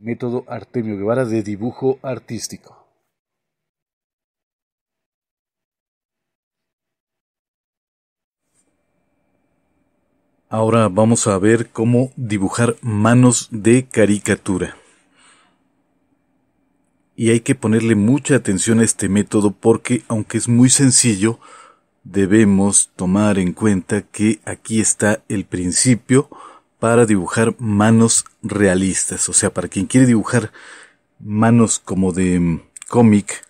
Método Artemio Guevara de dibujo artístico. Ahora vamos a ver cómo dibujar manos de caricatura. Y hay que ponerle mucha atención a este método porque aunque es muy sencillo, debemos tomar en cuenta que aquí está el principio, para dibujar manos realistas. O sea, para quien quiere dibujar manos como de mm, cómic,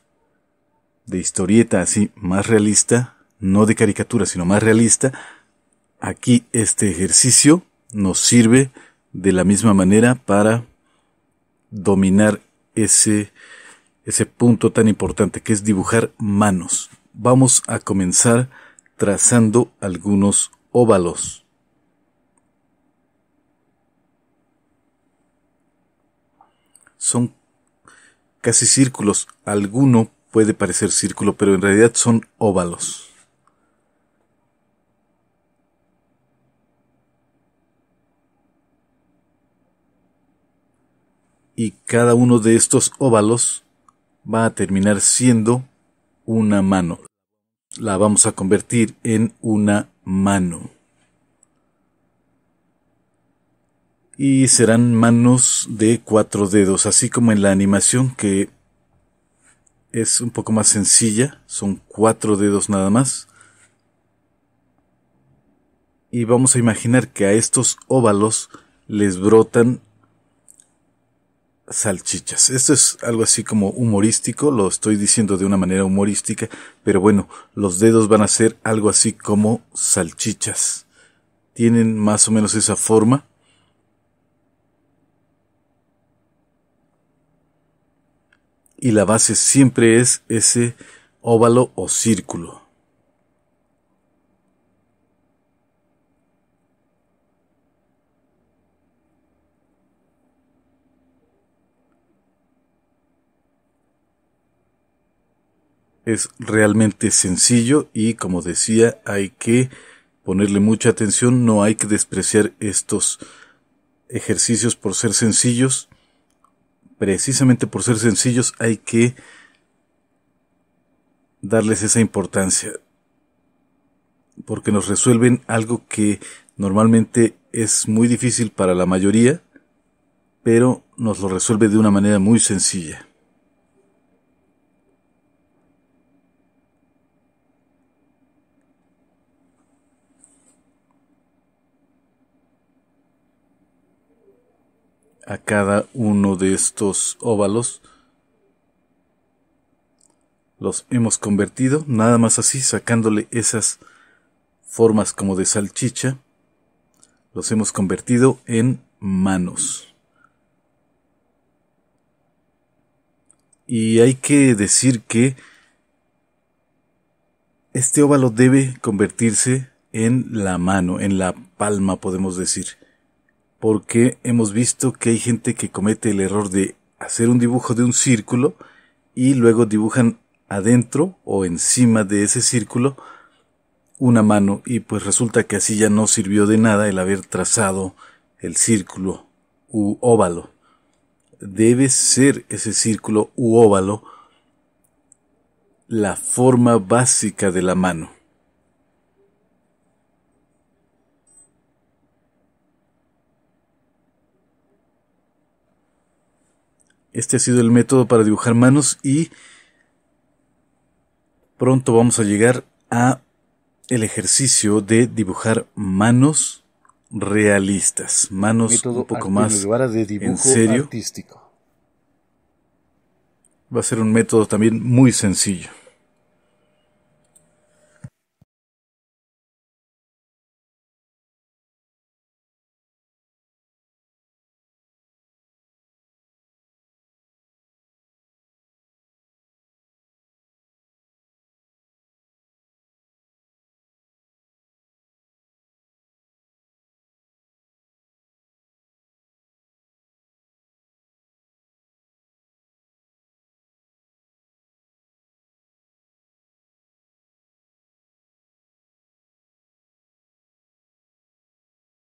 de historieta así, más realista, no de caricatura, sino más realista, aquí este ejercicio nos sirve de la misma manera para dominar ese, ese punto tan importante que es dibujar manos. Vamos a comenzar trazando algunos óvalos. son casi círculos. Alguno puede parecer círculo, pero en realidad son óvalos. Y cada uno de estos óvalos va a terminar siendo una mano. La vamos a convertir en una mano. y serán manos de cuatro dedos, así como en la animación que es un poco más sencilla, son cuatro dedos nada más. Y vamos a imaginar que a estos óvalos les brotan salchichas. Esto es algo así como humorístico, lo estoy diciendo de una manera humorística, pero bueno, los dedos van a ser algo así como salchichas. Tienen más o menos esa forma y la base siempre es ese óvalo o círculo. es realmente sencillo y como decía hay que ponerle mucha atención, no hay que despreciar estos ejercicios por ser sencillos, precisamente por ser sencillos hay que darles esa importancia, porque nos resuelven algo que normalmente es muy difícil para la mayoría, pero nos lo resuelve de una manera muy sencilla. a cada uno de estos óvalos. Los hemos convertido, nada más así, sacándole esas formas como de salchicha, los hemos convertido en manos. Y hay que decir que este óvalo debe convertirse en la mano, en la palma podemos decir porque hemos visto que hay gente que comete el error de hacer un dibujo de un círculo y luego dibujan adentro o encima de ese círculo una mano y pues resulta que así ya no sirvió de nada el haber trazado el círculo u óvalo. Debe ser ese círculo u óvalo la forma básica de la mano. Este ha sido el método para dibujar manos y pronto vamos a llegar a el ejercicio de dibujar manos realistas, manos un poco más de en serio. Artístico. Va a ser un método también muy sencillo.